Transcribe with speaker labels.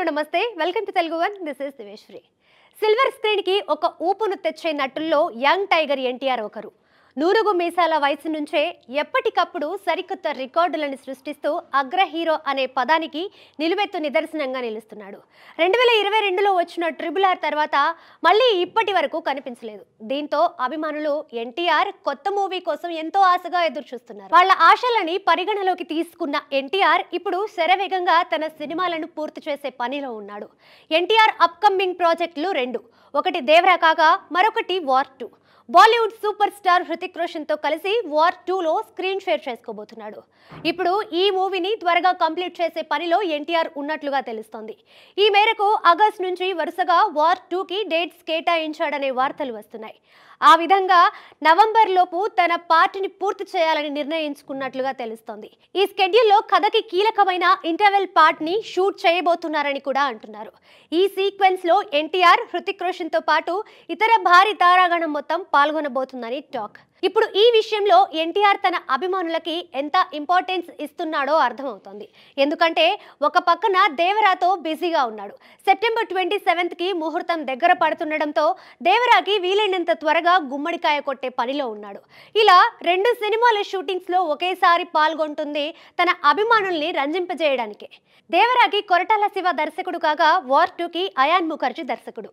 Speaker 1: hello నమస్తే welcome to Telugu one this is దివేశ్వరి silver స్క్రీన్కి ఒక ఊపును తెచ్చే నటుల్లో యంగ్ టైగర్ ఎన్టీఆర్ ఒకరు నూరుగు మీసాల వయసు నుంచే ఎప్పటికప్పుడు సరికొత్త రికార్డులను సృష్టిస్తూ అగ్ర హీరో అనే పదానికి నిలువెత్తు నిదర్శనంగా నిలుస్తున్నాడు రెండు వేల ఇరవై రెండులో వచ్చిన ట్రిబుల్ ఆర్ తర్వాత మళ్ళీ ఇప్పటి వరకు కనిపించలేదు దీంతో అభిమానులు ఎన్టీఆర్ కొత్త మూవీ కోసం ఎంతో ఆశగా ఎదురు చూస్తున్నారు వాళ్ళ ఆశలని పరిగణలోకి తీసుకున్న ఎన్టీఆర్ ఇప్పుడు శరవేగంగా తన సినిమాలను పూర్తి చేసే పనిలో ఉన్నాడు ఎన్టీఆర్ అప్కమింగ్ ప్రాజెక్టులు రెండు ఒకటి దేవరా కాగా మరొకటి war two Bollywood super star Hrithik రోషన్తో కలిసి వార్ టూలో స్క్రీన్ షేర్ చేసుకోబోతున్నాడు ఇప్పుడు ఈ మూవీని త్వరగా కంప్లీట్ చేసే పనిలో ఎన్టీఆర్ ఉన్నట్లుగా తెలుస్తోంది ఈ మేరకు ఆగస్ట్ నుంచి వరుసగా వార్ టూకి డేట్స్ కేటాయించాడనే వార్తలు వస్తున్నాయి ఆ విధంగా నవంబర్ లోపు తన పార్టీని పూర్తి చేయాలని నిర్ణయించుకున్నట్లుగా తెలుస్తోంది ఈ స్కెడ్యూల్లో కథకి కీలకమైన ఇంటర్వెల్ పార్ట్ని షూట్ చేయబోతున్నారని కూడా అంటున్నారు ఈ సీక్వెన్స్లో ఎన్టీఆర్ హృతిక్ రోషన్తో పాటు ఇతర భారీ తారాగణం మొత్తం పాల్గొనబోతుందని టాక్ ఇప్పుడు ఈ విషయంలో ఎన్టీఆర్ తన అభిమానులకి ఎంత ఇంపార్టెన్స్ ఇస్తున్నాడో అర్థమవుతోంది ఎందుకంటే ఒక పక్కన దేవరాతో బిజీగా ఉన్నాడు సెప్టెంబర్ ట్వంటీ సెవెంత్కి ముహూర్తం దగ్గర పడుతుండడంతో దేవరాకి వీలైనంత త్వరగా గుమ్మడికాయ కొట్టే పనిలో ఉన్నాడు ఇలా రెండు సినిమాల షూటింగ్స్లో ఒకేసారి పాల్గొంటుంది తన అభిమానుల్ని రంజింపజేయడానికే దేవరాకి కొరటాల శివ దర్శకుడు కాగా వార్ టూకి అయాన్ ముఖర్జీ దర్శకుడు